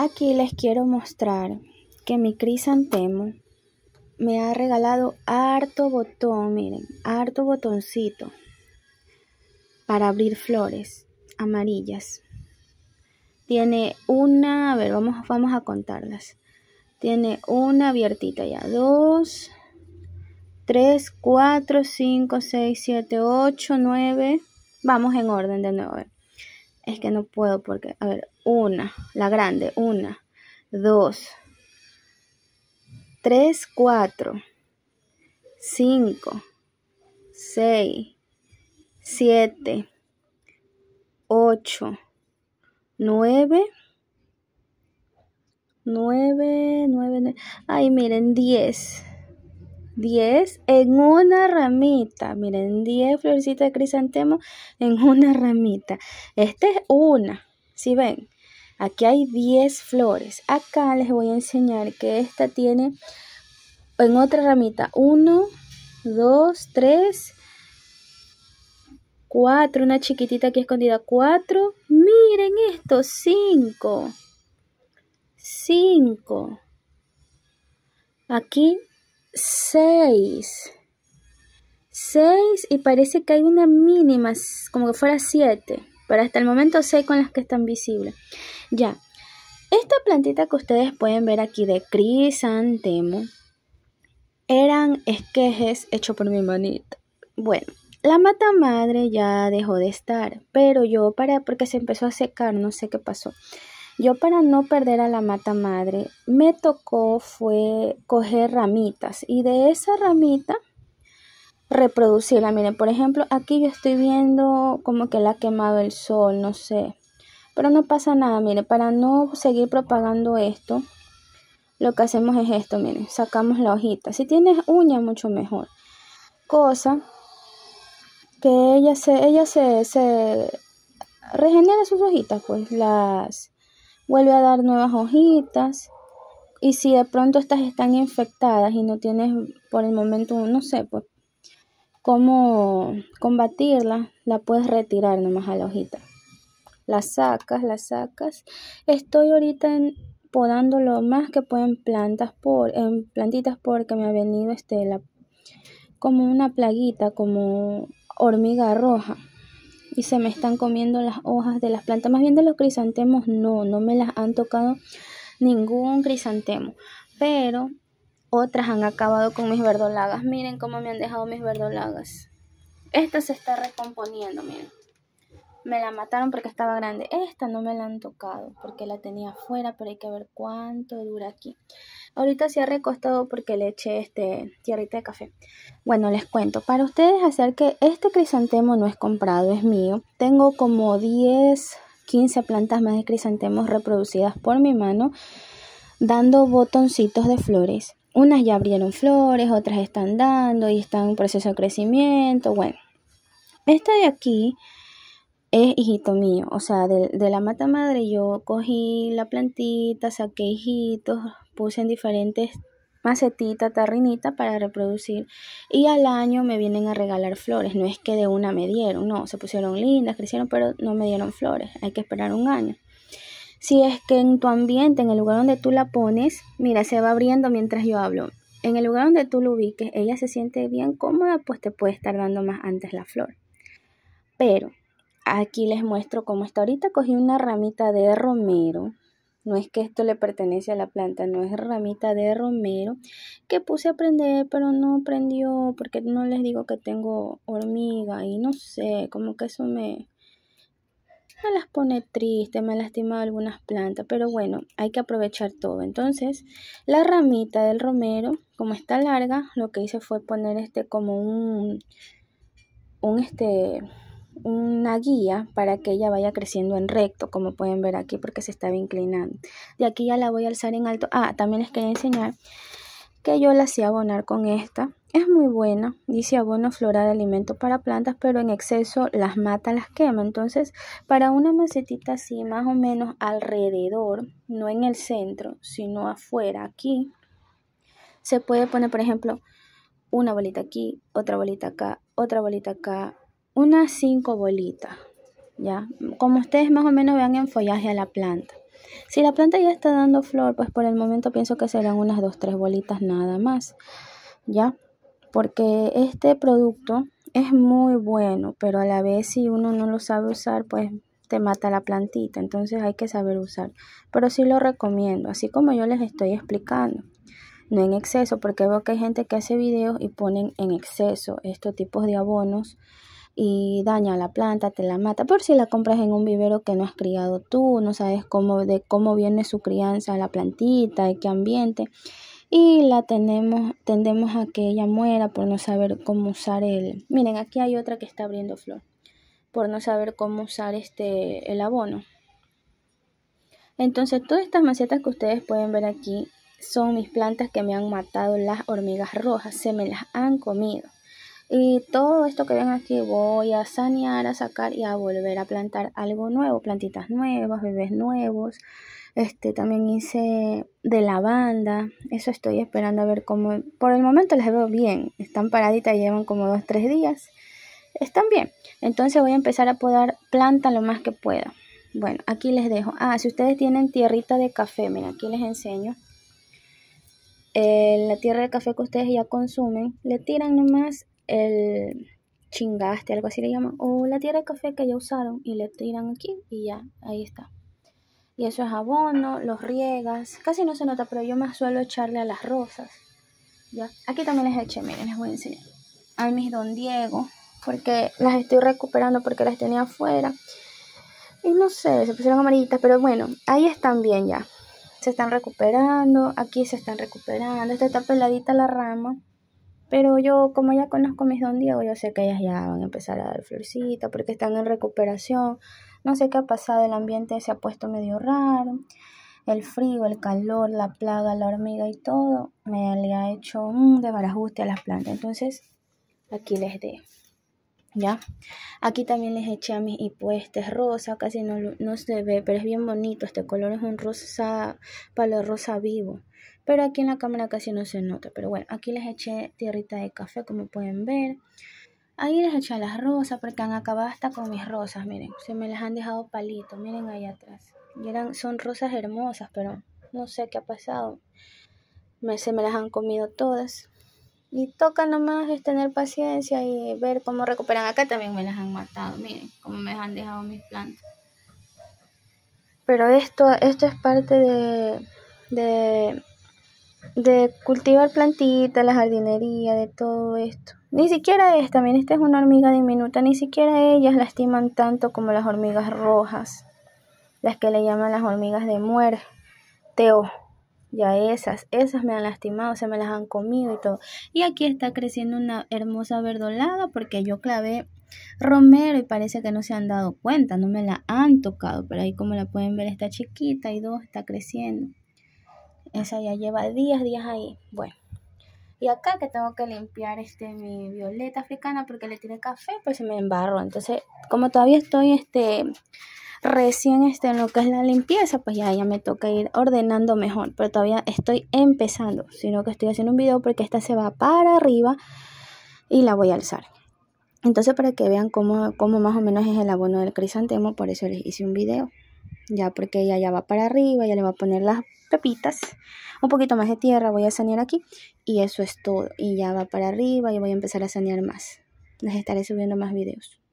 Aquí les quiero mostrar que mi crisantemo me ha regalado harto botón, miren, harto botoncito para abrir flores amarillas. Tiene una, a ver, vamos, vamos a contarlas. Tiene una abiertita ya, dos, tres, cuatro, cinco, seis, siete, ocho, nueve. Vamos en orden de nuevo. Es que no puedo porque, a ver, una, la grande, una, dos, tres, cuatro, cinco, seis, siete, ocho, nueve, nueve, nueve, nueve, ay miren, diez. diez en una ramita. Miren, diez florecitas de crisantemo en una ramita. Esta es una. Si ¿sí ven, Aquí hay 10 flores. Acá les voy a enseñar que esta tiene en otra ramita 1, 2, 3, 4. Una chiquitita aquí escondida. 4. Miren esto. 5. 5. Aquí 6. 6 y parece que hay una mínima, como que fuera 7 pero hasta el momento sé con las que están visibles. Ya, esta plantita que ustedes pueden ver aquí de crisantemo eran esquejes hechos por mi manita. Bueno, la mata madre ya dejó de estar, pero yo para, porque se empezó a secar, no sé qué pasó. Yo para no perder a la mata madre, me tocó fue coger ramitas y de esa ramita reproducirla. Miren, por ejemplo, aquí yo estoy viendo como que la ha quemado el sol, no sé. Pero no pasa nada, miren, para no seguir propagando esto, lo que hacemos es esto, miren, sacamos la hojita. Si tienes uña, mucho mejor. Cosa que ella se, ella se, se regenera sus hojitas, pues las vuelve a dar nuevas hojitas. Y si de pronto estas están infectadas y no tienes por el momento, no sé, pues cómo combatirla, la puedes retirar nomás a la hojita. La sacas, la sacas. Estoy ahorita podando lo más que pueden plantas por, en plantitas porque me ha venido este, la, como una plaguita, como hormiga roja. Y se me están comiendo las hojas de las plantas. Más bien de los crisantemos, no, no me las han tocado ningún crisantemo. Pero otras han acabado con mis verdolagas. Miren cómo me han dejado mis verdolagas. Esta se está recomponiendo, miren. Me la mataron porque estaba grande. Esta no me la han tocado porque la tenía afuera, pero hay que ver cuánto dura aquí. Ahorita se ha recostado porque le eché este tierrita de café. Bueno, les cuento. Para ustedes hacer que este crisantemo no es comprado, es mío. Tengo como 10, 15 plantas más de crisantemos reproducidas por mi mano, dando botoncitos de flores unas ya abrieron flores, otras están dando y están en proceso de crecimiento. Bueno, esta de aquí es hijito mío, o sea, de, la mata madre yo cogí la plantita, saqué hijitos, puse en diferentes macetitas, tarrinitas para reproducir y al año me vienen a regalar flores, no es que de una me dieron, no, se pusieron lindas, crecieron, pero no me dieron flores, hay que esperar un año. Si es que en tu ambiente, en el lugar donde tú la pones, mira, se va abriendo mientras yo hablo. En el lugar donde tú lo ubiques, ella se siente bien cómoda, pues te puede estar dando más antes la flor. Pero aquí les muestro cómo está. Ahorita cogí una ramita de romero. No es que esto le pertenece a la planta, no es ramita de romero que puse a prender, pero no prendió porque no les digo que tengo hormiga y no sé, como que eso me, me las pone triste, me ha lastimado algunas plantas, pero bueno, hay que aprovechar todo. Entonces, la ramita del romero, como está larga, lo que hice fue poner este como un, un este, una guía para que ella vaya creciendo en recto, como pueden ver aquí, porque se estaba inclinando. De aquí ya la voy a alzar en alto. Ah, también les quería enseñar que yo la hacía abonar con esta. Es muy buena, dice abono floral alimento para plantas, pero en exceso las mata, las quema. Entonces, para una macetita así, más o menos alrededor, no en el centro, sino afuera, aquí, se puede poner, por ejemplo, una bolita aquí, otra bolita acá, otra bolita acá, unas cinco bolitas, ¿ya? Como ustedes más o menos vean en follaje a la planta. Si la planta ya está dando flor, pues por el momento pienso que serán unas 2-3 bolitas nada más, ¿ya? Porque este producto es muy bueno, pero a la vez si uno no lo sabe usar, pues te mata la plantita, entonces hay que saber usar. Pero sí lo recomiendo, así como yo les estoy explicando. No en exceso, porque veo que hay gente que hace videos y ponen en exceso estos tipos de abonos y daña la planta, te la mata. Por si la compras en un vivero que no has criado tú, no sabes cómo, de cómo viene su crianza, la plantita, de qué ambiente. Y la tenemos, tendemos a que ella muera por no saber cómo usar el... Miren, aquí hay otra que está abriendo flor. Por no saber cómo usar este, el abono. Entonces, todas estas macetas que ustedes pueden ver aquí son mis plantas que me han matado las hormigas rojas. Se me las han comido. Y todo esto que ven aquí voy a sanear, a sacar y a volver a plantar algo nuevo, plantitas nuevas, bebés nuevos. Este también hice de lavanda. Eso estoy esperando a ver cómo. Por el momento les veo bien. Están paraditas, llevan como dos, tres días. Están bien. Entonces voy a empezar a podar planta lo más que pueda. Bueno, aquí les dejo. Ah, si ustedes tienen tierrita de café, Mira, aquí les enseño. Eh, la tierra de café que ustedes ya consumen, le tiran nomás el chingaste, algo así le llaman, o la tierra de café que ya usaron y le tiran aquí y ya, ahí está. Y eso es abono, los riegas, casi no se nota, pero yo más suelo echarle a las rosas. ¿ya? Aquí también les eché, miren, les voy a enseñar. A mis don Diego, porque las estoy recuperando porque las tenía afuera. Y no sé, se pusieron amarillitas, pero bueno, ahí están bien ya. Se están recuperando, aquí se están recuperando. Esta está peladita la rama pero yo, como ya conozco a mis don Diego, yo sé que ellas ya van a empezar a dar florcita porque están en recuperación. No sé qué ha pasado, el ambiente se ha puesto medio raro. El frío, el calor, la plaga, la hormiga y todo me le ha hecho un desbarajuste a las plantas. Entonces, aquí les dejo. ¿ya? Aquí también les eché a mis hipuestes rosa, casi no, no, se ve, pero es bien bonito, este color es un rosa, palo rosa vivo, pero aquí en la cámara casi no se nota, pero bueno, aquí les eché tierrita de café, como pueden ver. Ahí les eché las rosas, porque han acabado hasta con mis rosas, miren, se me las han dejado palitos, miren ahí atrás. eran, son rosas hermosas, pero no sé qué ha pasado. se me las han comido todas. Y toca nomás es tener paciencia y ver cómo recuperan. Acá también me las han matado, miren cómo me han dejado mis plantas. Pero esto, esto es parte de, de, cultivar plantitas, la jardinería, de todo esto. Ni siquiera es También esta es una hormiga diminuta, ni siquiera ellas lastiman tanto como las hormigas rojas, las que le llaman las hormigas de muerte. Ya esas, esas me han lastimado, se me las han comido y todo. Y aquí está creciendo una hermosa verdolada porque yo clavé romero y parece que no se han dado cuenta, no me la han tocado, pero ahí como la pueden ver está chiquita y dos está creciendo. Esa ya lleva días, días ahí. Bueno. Y acá que tengo que limpiar este mi violeta africana porque le tiene café, pues se me embarró. Entonces, como todavía estoy este recién esté en lo que es la limpieza, pues ya, ya me toca ir ordenando mejor, pero todavía estoy empezando, sino que estoy haciendo un video porque esta se va para arriba y la voy a alzar. Entonces para que vean cómo, cómo más o menos es el abono del crisantemo, por eso les hice un video. Ya porque ella ya va para arriba, ya le va a poner las pepitas, un poquito más de tierra, voy a sanear aquí y eso es todo. Y ya va para arriba y voy a empezar a sanear más. Les estaré subiendo más videos.